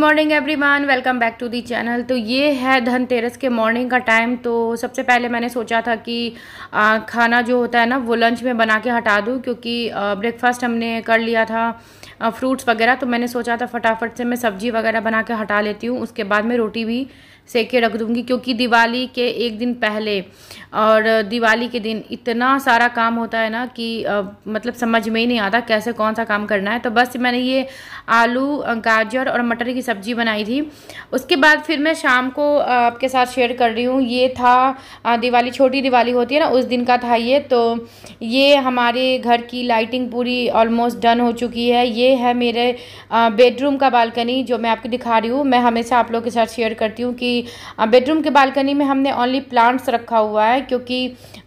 Morning everyone welcome back to the channel तो ये है धनतेरस के मॉर्निंग का टाइम तो सबसे पहले मैंने सोचा था कि आ, खाना जो होता है ना वो लंच में बना के हटा दूँ क्योंकि ब्रेकफास्ट हमने कर लिया था फ्रूट्स वगैरह तो मैंने सोचा था फटाफट से मैं सब्ज़ी वगैरह बना के हटा लेती हूँ उसके बाद मैं रोटी भी सेक के रख दूँगी क्योंकि दिवाली के एक दिन पहले और दिवाली के दिन इतना सारा काम होता है ना कि आ, मतलब समझ में ही नहीं आता कैसे कौन सा काम करना है तो बस मैंने ये आलू गाजर और मटर की सब्ज़ी बनाई थी उसके बाद फिर मैं शाम को आपके साथ शेयर कर रही हूँ ये था दिवाली छोटी दिवाली होती है ना उस दिन का था ये तो ये हमारे घर की लाइटिंग पूरी ऑलमोस्ट डन हो चुकी है ये है मेरे बेडरूम का बालकनी जो मैं आपको दिखा रही हूँ मैं हमेशा आप लोगों के साथ शेयर करती हूँ कि बेडरूम के बालकनी में हमने ओनली प्लांट्स रखा हुआ है क्योंकि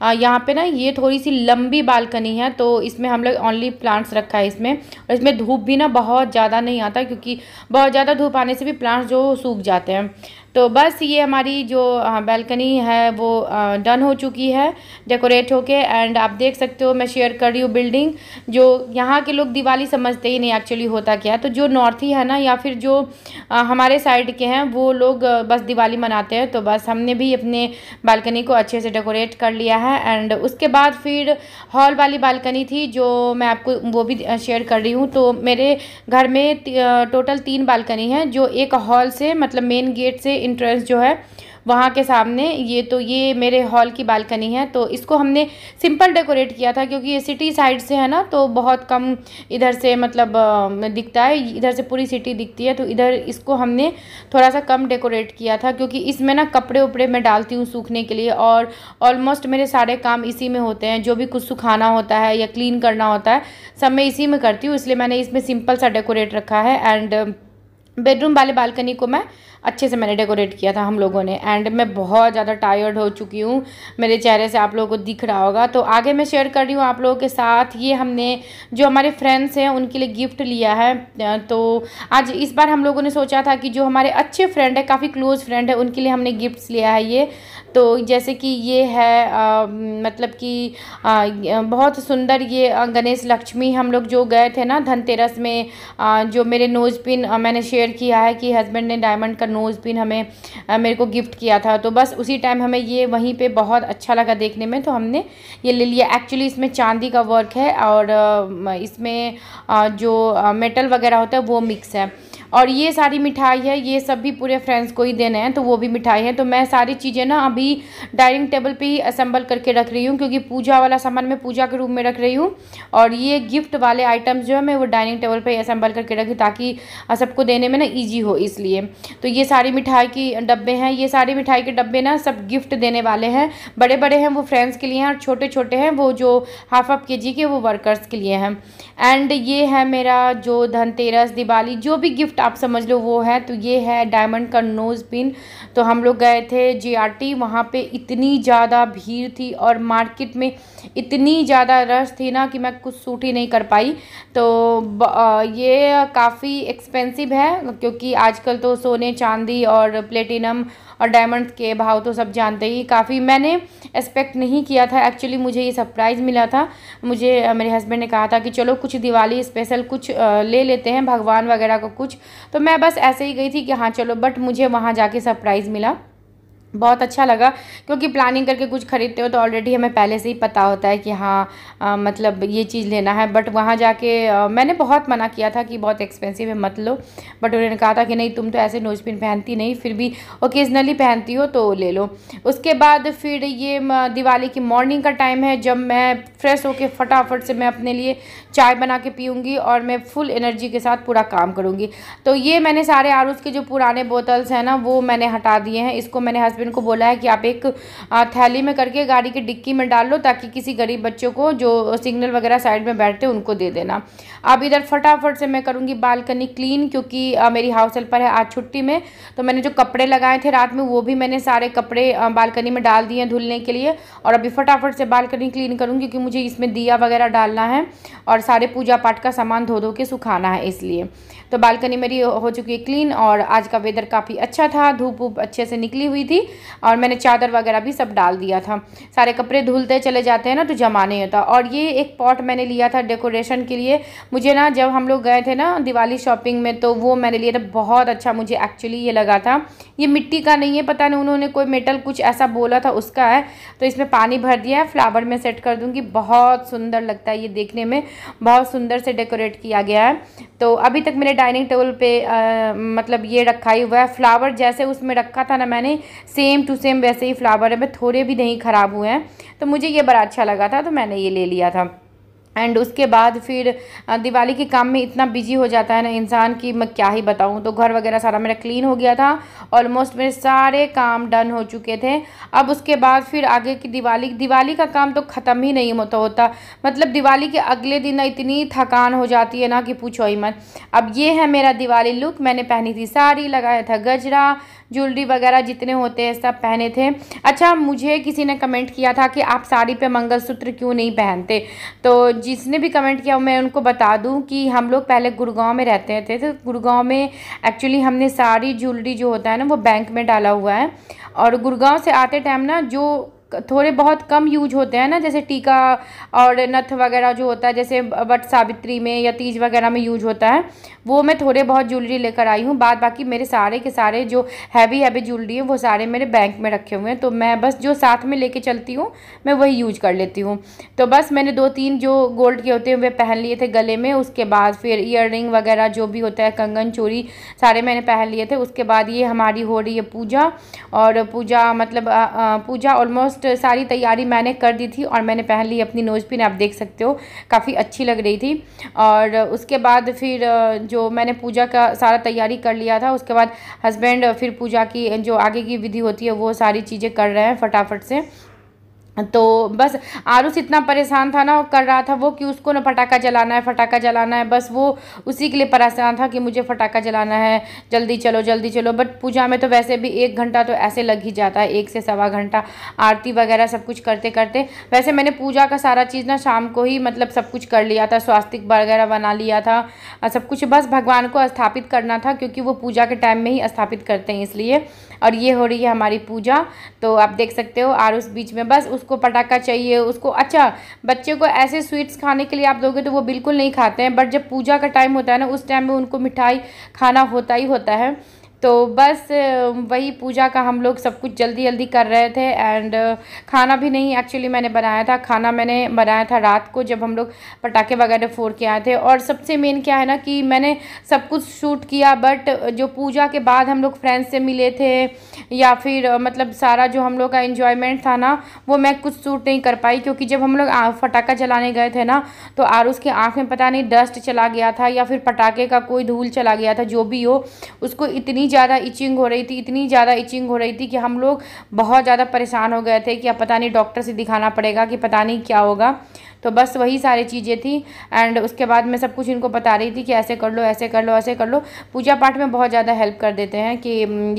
यहाँ पे ना ये थोड़ी सी लंबी बालकनी है तो इसमें हम लोग ओनली प्लांट्स रखा है इसमें और इसमें धूप भी ना बहुत ज़्यादा नहीं आता क्योंकि बहुत ज़्यादा धूप आने से भी प्लांट्स जो सूख जाते हैं तो बस ये हमारी जो बैल्कनी हाँ, है वो डन हो चुकी है डेकोरेट होके एंड आप देख सकते हो मैं शेयर कर रही हूँ बिल्डिंग जो यहाँ के लोग दिवाली समझते ही नहीं एक्चुअली होता क्या है तो जो नॉर्थ ही है ना या फिर जो हमारे साइड के हैं वो लोग बस दिवाली मनाते हैं तो बस हमने भी अपने बालकनी को अच्छे से डेकोरेट कर लिया है एंड उसके बाद फिर हॉल वाली बालकनी थी जो मैं आपको वो भी शेयर कर रही हूँ तो मेरे घर में टोटल तीन बालकनी हैं जो एक हॉल से मतलब मेन गेट से इंट्रेंस जो है वहाँ के सामने ये तो ये मेरे हॉल की बालकनी है तो इसको हमने सिंपल डेकोरेट किया था क्योंकि ये सिटी साइड से है ना तो बहुत कम इधर से मतलब दिखता है इधर से पूरी सिटी दिखती है तो इधर इसको हमने थोड़ा सा कम डेकोरेट किया था क्योंकि इसमें ना कपड़े उपड़े मैं डालती हूँ सूखने के लिए और ऑलमोस्ट मेरे सारे काम इसी में होते हैं जो भी कुछ सुखाना होता है या क्लीन करना होता है सब मैं इसी में करती हूँ इसलिए मैंने इसमें सिंपल सा डेकोरेट रखा है एंड बेडरूम वाले बालकनी को मैं अच्छे से मैंने डेकोरेट किया था हम लोगों ने एंड मैं बहुत ज़्यादा टायर्ड हो चुकी हूँ मेरे चेहरे से आप लोगों को दिख रहा होगा तो आगे मैं शेयर कर रही हूँ आप लोगों के साथ ये हमने जो हमारे फ्रेंड्स हैं उनके लिए गिफ्ट लिया है तो आज इस बार हम लोगों ने सोचा था कि जो हमारे अच्छे फ्रेंड है काफ़ी क्लोज़ फ्रेंड है उनके लिए हमने गिफ्ट लिया है ये तो जैसे कि ये है आ, मतलब कि बहुत सुंदर ये गणेश लक्ष्मी हम लोग जो गए थे ना धनतेरस में आ, जो मेरे नोज़ पिन मैंने शेयर किया है कि हस्बैंड ने डायमंड का नोज़ पिन हमें आ, मेरे को गिफ्ट किया था तो बस उसी टाइम हमें ये वहीं पे बहुत अच्छा लगा देखने में तो हमने ये ले लिया एक्चुअली इसमें चांदी का वर्क है और इसमें जो मेटल वगैरह होता है वो मिक्स है और ये सारी मिठाई है ये सब भी पूरे फ्रेंड्स को ही देने हैं तो वो भी मिठाई है तो मैं सारी चीज़ें ना अभी डाइनिंग टेबल पे ही असेंबल करके रख रही हूँ क्योंकि पूजा वाला सामान मैं पूजा के रूम में रख रही हूँ और ये गिफ्ट वाले आइटम्स जो है मैं वो डाइनिंग टेबल पर असेंबल करके रखी ताकि सबको देने में ना ईजी हो इसलिए तो ये सारी मिठाई की डब्बे हैं ये सारी मिठाई के डब्बे ना सब गिफ्ट देने वाले हैं बड़े बड़े हैं वो फ्रेंड्स के लिए हैं और छोटे छोटे हैं वो जो हाफ हाफ के जी के वो वर्कर्स के लिए हैं एंड ये है मेरा जो धनतेरस दिवाली जो भी गिफ्ट आप समझ लो वो है तो ये है डायमंड का नोज़ पिन तो हम लोग गए थे जे आर टी वहाँ पर इतनी ज़्यादा भीड़ थी और मार्केट में इतनी ज़्यादा रश थी ना कि मैं कुछ सूट ही नहीं कर पाई तो ये काफ़ी एक्सपेंसिव है क्योंकि आजकल तो सोने चांदी और प्लेटिनम और डायमंड के भाव तो सब जानते ही काफ़ी मैंने एक्सपेक्ट नहीं किया था एक्चुअली मुझे ये सरप्राइज़ मिला था मुझे मेरे हस्बैंड ने कहा था कि चलो कुछ दिवाली स्पेशल कुछ ले लेते हैं भगवान वगैरह का कुछ तो मैं बस ऐसे ही गई थी कि हाँ चलो बट मुझे वहाँ जाके सरप्राइज़ मिला बहुत अच्छा लगा क्योंकि प्लानिंग करके कुछ ख़रीदते हो तो ऑलरेडी हमें पहले से ही पता होता है कि हाँ आ, मतलब ये चीज़ लेना है बट वहाँ जाके आ, मैंने बहुत मना किया था कि बहुत एक्सपेंसिव है मत लो बट उन्होंने कहा था कि नहीं तुम तो ऐसे नोज पिन पहनती नहीं फिर भी ओकेजनली पहनती हो तो ले लो उसके बाद फिर ये दिवाली की मॉर्निंग का टाइम है जब मैं फ्रेश होकर फटाफट से मैं अपने लिए चाय बना के पीऊँगी और मैं फुल एनर्जी के साथ पूरा काम करूँगी तो ये मैंने सारे आर के जो पुराने बोतल्स हैं ना वो मैंने हटा दिए हैं इसको मैंने हस्बैंड डस्टबिन को बोला है कि आप एक थैली में करके गाड़ी के डिक्की में डाल लो ताकि किसी गरीब बच्चों को जो सिग्नल वगैरह साइड में बैठते उनको दे देना अब इधर फटाफट से मैं करूँगी बालकनी क्लीन क्योंकि मेरी हाउस हेल्पर है आज छुट्टी में तो मैंने जो कपड़े लगाए थे रात में वो भी मैंने सारे कपड़े बालकनी में डाल दिए धुलने के लिए और अभी फटाफट से बालकनी क्लीन करूँगी क्योंकि मुझे इसमें दिया वगैरह डालना है और सारे पूजा पाठ का सामान धो धो के सुखाना है इसलिए तो बालकनी मेरी हो चुकी है क्लीन और आज का वेदर काफ़ी अच्छा था धूप धूप अच्छे से निकली हुई थी और मैंने चादर वगैरह भी सब डाल दिया था सारे कपड़े धुलते चले जाते हैं ना तो जमा नहीं होता तो। और ये एक पॉट मैंने लिया था डेकोरेशन के लिए मुझे ना जब हम लोग गए थे ना दिवाली शॉपिंग में तो वो मैंने लिया था बहुत अच्छा मुझे एक्चुअली ये लगा था ये मिट्टी का नहीं है पता नहीं उन्होंने कोई मेटल कुछ ऐसा बोला था उसका है तो इसमें पानी भर दिया है फ्लावर में सेट कर दूँगी बहुत सुंदर लगता है ये देखने में बहुत सुंदर से डेकोरेट किया गया है तो अभी तक मेरे डाइनिंग टेबल पर मतलब ये रखा ही हुआ है फ्लावर जैसे उसमें रखा था ना मैंने सेम टू सेम वैसे ही फ्लावर है मैं थोड़े भी नहीं ख़राब हुए हैं तो मुझे ये बड़ा अच्छा लगा था तो मैंने ये ले लिया था एंड उसके बाद फिर दिवाली के काम में इतना बिजी हो जाता है ना इंसान कि मैं क्या ही बताऊँ तो घर वगैरह सारा मेरा क्लीन हो गया था ऑलमोस्ट मेरे सारे काम डन हो चुके थे अब उसके बाद फिर आगे की दिवाली दिवाली का काम तो ख़त्म ही नहीं होता होता मतलब दिवाली के अगले दिन ना इतनी थकान हो जाती है ना कि पूछो ही मत अब ये है मेरा दिवाली लुक मैंने पहनी थी साड़ी लगाया था गजरा ज्वेलरी वगैरह जितने होते हैं सब पहने थे अच्छा मुझे किसी ने कमेंट किया था कि आप साड़ी पर मंगलसूत्र क्यों नहीं पहनते तो जिसने भी कमेंट किया मैं उनको बता दूं कि हम लोग पहले गुड़गांव में रहते थे तो गुड़गांव में एक्चुअली हमने सारी ज्वेलरी जो होता है ना वो बैंक में डाला हुआ है और गुड़गांव से आते टाइम ना जो थोड़े बहुत कम यूज होते हैं ना जैसे टीका और नथ वगैरह जो होता है जैसे वट सावित्री में या तीज वगैरह में यूज होता है वो मैं थोड़े बहुत ज्वेलरी लेकर आई हूँ बाद बाकी मेरे सारे के सारे जो हैवी हैवी ज्वेलरी है वो सारे मेरे बैंक में रखे हुए हैं तो मैं बस जो साथ में लेके चलती हूँ मैं वही यूज कर लेती हूँ तो बस मैंने दो तीन जो गोल्ड के होते हैं वे पहन लिए थे गले में उसके बाद फिर ईयर वगैरह जो भी होता है कंगन चोरी सारे मैंने पहन लिए थे उसके बाद ये हमारी हो रही है पूजा और पूजा मतलब पूजा ऑलमोस्ट ऑलमोस्ट तो सारी तैयारी मैंने कर दी थी और मैंने पहन ली अपनी नोज पिन आप देख सकते हो काफ़ी अच्छी लग रही थी और उसके बाद फिर जो मैंने पूजा का सारा तैयारी कर लिया था उसके बाद हस्बैंड फिर पूजा की जो आगे की विधि होती है वो सारी चीज़ें कर रहे हैं फटाफट से तो बस आरुष इतना परेशान था ना कर रहा था वो कि उसको ना फटाखा जलाना है फटाखा जलाना है बस वो उसी के लिए परेशान था कि मुझे फटाखा जलाना है जल्दी चलो जल्दी चलो बट पूजा में तो वैसे भी एक घंटा तो ऐसे लग ही जाता है एक से सवा घंटा आरती वगैरह सब कुछ करते करते वैसे मैंने पूजा का सारा चीज़ ना शाम को ही मतलब सब कुछ कर लिया था स्वास्तिक वगैरह बना लिया था सब कुछ बस भगवान को स्थापित करना था क्योंकि वो पूजा के टाइम में ही स्थापित करते हैं इसलिए और ये हो रही है हमारी पूजा तो आप देख सकते हो आरुष बीच में बस उस उसको पटाखा चाहिए उसको अच्छा बच्चे को ऐसे स्वीट्स खाने के लिए आप दोगे तो वो बिल्कुल नहीं खाते हैं बट जब पूजा का टाइम होता है ना उस टाइम में उनको मिठाई खाना होता ही होता है तो बस वही पूजा का हम लोग सब कुछ जल्दी जल्दी कर रहे थे एंड खाना भी नहीं एक्चुअली मैंने बनाया था खाना मैंने बनाया था रात को जब हम लोग पटाखे वगैरह फोड़ के आए थे और सबसे मेन क्या है ना कि मैंने सब कुछ शूट किया बट जो पूजा के बाद हम लोग फ्रेंड्स से मिले थे या फिर मतलब सारा जो हम लोग का इन्जॉयमेंट था ना वो मैं कुछ शूट नहीं कर पाई क्योंकि जब हम लोग पटाखा चलाने गए थे ना तो आर उसकी आँख में पता नहीं डस्ट चला गया था या फिर पटाखे का कोई धूल चला गया था जो भी हो उसको इतनी ज़्यादा इचिंग हो रही थी इतनी ज़्यादा इचिंग हो रही थी कि हम लोग बहुत ज़्यादा परेशान हो गए थे कि अब पता नहीं डॉक्टर से दिखाना पड़ेगा कि पता नहीं क्या होगा तो बस वही सारी चीज़ें थी एंड उसके बाद मैं सब कुछ इनको बता रही थी कि ऐसे कर लो ऐसे कर लो ऐसे कर लो पूजा पाठ में बहुत ज़्यादा हेल्प कर देते हैं कि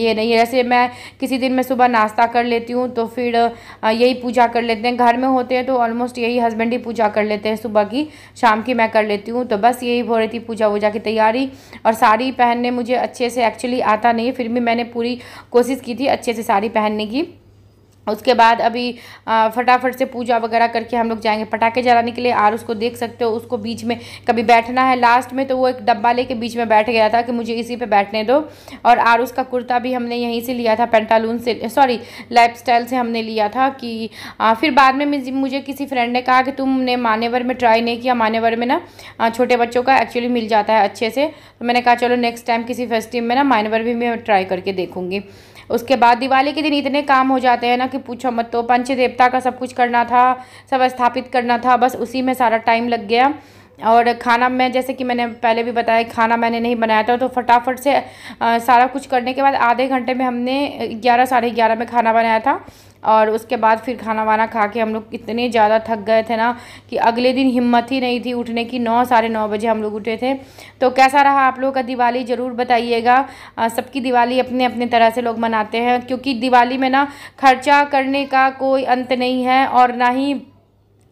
ये नहीं ऐसे मैं किसी दिन मैं सुबह नाश्ता कर लेती हूँ तो फिर यही पूजा कर लेते हैं घर में होते हैं तो ऑलमोस्ट यही हस्बैंड ही पूजा कर लेते हैं सुबह की शाम की मैं कर लेती हूँ तो बस यही हो रही थी पूजा वूजा की तैयारी और साड़ी पहनने मुझे अच्छे से एक्चुअली आता नहीं फिर भी मैंने पूरी कोशिश की थी अच्छे से साड़ी पहनने की उसके बाद अभी फटाफट से पूजा वगैरह करके हम लोग जाएंगे पटाखे जलाने के लिए आर उसको देख सकते हो उसको बीच में कभी बैठना है लास्ट में तो वो एक डब्बा लेके बीच में बैठ गया था कि मुझे इसी पे बैठने दो और आर उसका कुर्ता भी हमने यहीं से लिया था पेंटालून से सॉरी लाइफ से हमने लिया था कि आ, फिर बाद में मुझे किसी फ्रेंड ने कहा कि तुमने मानेवर में ट्राई नहीं किया मानेवर में ना छोटे बच्चों का एक्चुअली मिल जाता है अच्छे से तो मैंने कहा चलो नेक्स्ट टाइम किसी फेस्टिव में ना मानेवर भी मैं ट्राई करके देखूँगी उसके बाद दिवाली के दिन इतने काम हो जाते हैं ना कि पूछो मत तो पंच देवता का सब कुछ करना था सब स्थापित करना था बस उसी में सारा टाइम लग गया और खाना मैं जैसे कि मैंने पहले भी बताया खाना मैंने नहीं बनाया था तो फटाफट से आ, सारा कुछ करने के बाद आधे घंटे में हमने ग्यारह साढ़े ग्यारह में खाना बनाया था और उसके बाद फिर खाना वाना खा के हम लोग इतने ज़्यादा थक गए थे ना कि अगले दिन हिम्मत ही नहीं थी उठने की नौ साढ़े नौ बजे हम लोग उठे थे तो कैसा रहा आप लोगों का दिवाली ज़रूर बताइएगा सबकी दिवाली अपने अपने तरह से लोग मनाते हैं क्योंकि दिवाली में ना खर्चा करने का कोई अंत नहीं है और ना ही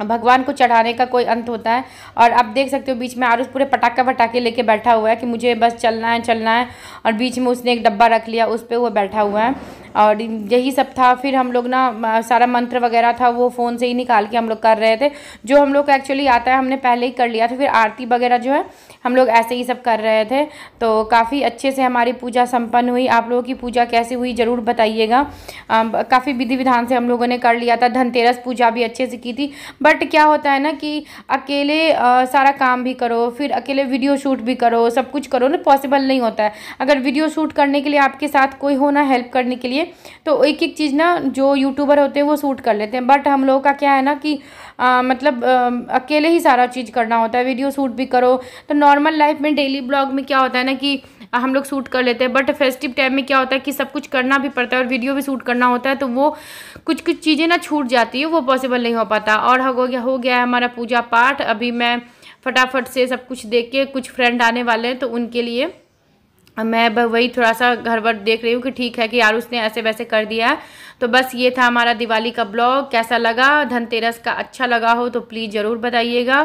भगवान को चढ़ाने का कोई अंत होता है और आप देख सकते हो बीच में आरुष पूरे पटाखा पटाखे लेके बैठा हुआ है कि मुझे बस चलना है चलना है और बीच में उसने एक डब्बा रख लिया उस पर वो बैठा हुआ है और यही सब था फिर हम लोग ना सारा मंत्र वगैरह था वो फ़ोन से ही निकाल के हम लोग कर रहे थे जो हम लोग को एक्चुअली आता है हमने पहले ही कर लिया था फिर आरती वगैरह जो है हम लोग ऐसे ही सब कर रहे थे तो काफ़ी अच्छे से हमारी पूजा संपन्न हुई आप लोगों की पूजा कैसे हुई ज़रूर बताइएगा काफ़ी विधि विधान से हम लोगों ने कर लिया था धनतेरस पूजा भी अच्छे से की थी बट बट क्या होता है ना कि अकेले आ, सारा काम भी करो फिर अकेले वीडियो शूट भी करो सब कुछ करो ना पॉसिबल नहीं होता है अगर वीडियो शूट करने के लिए आपके साथ कोई हो ना हेल्प करने के लिए तो एक एक चीज़ ना जो यूट्यूबर होते हैं वो शूट कर लेते हैं बट हम लोगों का क्या है ना कि आ, मतलब आ, अकेले ही सारा चीज़ करना होता है वीडियो शूट भी करो तो नॉर्मल लाइफ में डेली ब्लॉग में क्या होता है ना कि हम लोग शूट कर लेते हैं बट फेस्टिव टाइम में क्या होता है कि सब कुछ करना भी पड़ता है और वीडियो भी शूट करना होता है तो वो कुछ कुछ चीज़ें ना छूट जाती है वो पॉसिबल नहीं हो पाता और हो गया हो गया है हमारा पूजा पाठ अभी मैं फटाफट से सब कुछ देख के कुछ फ्रेंड आने वाले हैं तो उनके लिए मैं वही थोड़ा सा घर वर देख रही हूँ कि ठीक है कि यार उसने ऐसे वैसे कर दिया है तो बस ये था हमारा दिवाली का ब्लॉग कैसा लगा धनतेरस का अच्छा लगा हो तो प्लीज़ ज़रूर बताइएगा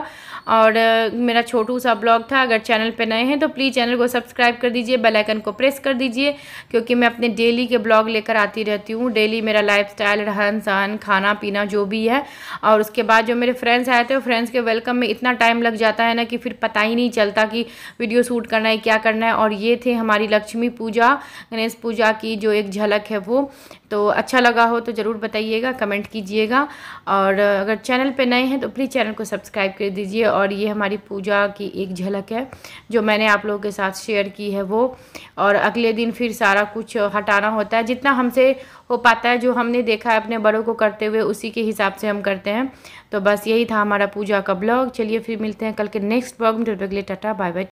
और मेरा छोटू सा ब्लॉग था अगर चैनल पर नए हैं तो प्लीज़ चैनल को सब्सक्राइब कर दीजिए बेलाइकन को प्रेस कर दीजिए क्योंकि मैं अपने डेली के ब्लॉग लेकर आती रहती हूँ डेली मेरा लाइफ स्टाइल रहन सहन खाना पीना जो भी है और उसके बाद जो मेरे फ्रेंड्स आए थे फ्रेंड्स के वेलकम में इतना टाइम लग जाता है ना कि फिर पता ही नहीं चलता कि वीडियो शूट करना है क्या करना है और ये थे हमारी लक्ष्मी पूजा गणेश पूजा की जो एक झलक है वो तो अच्छा लगा हो तो ज़रूर बताइएगा कमेंट कीजिएगा और अगर चैनल पे नए हैं तो प्लीज़ चैनल को सब्सक्राइब कर दीजिए और ये हमारी पूजा की एक झलक है जो मैंने आप लोगों के साथ शेयर की है वो और अगले दिन फिर सारा कुछ हटाना होता है जितना हमसे हो पाता है जो हमने देखा है अपने बड़ों को करते हुए उसी के हिसाब से हम करते हैं तो बस यही था हमारा पूजा का ब्लॉग चलिए फिर मिलते हैं कल के नेक्स्ट ब्लॉग में टाटा बाय बाय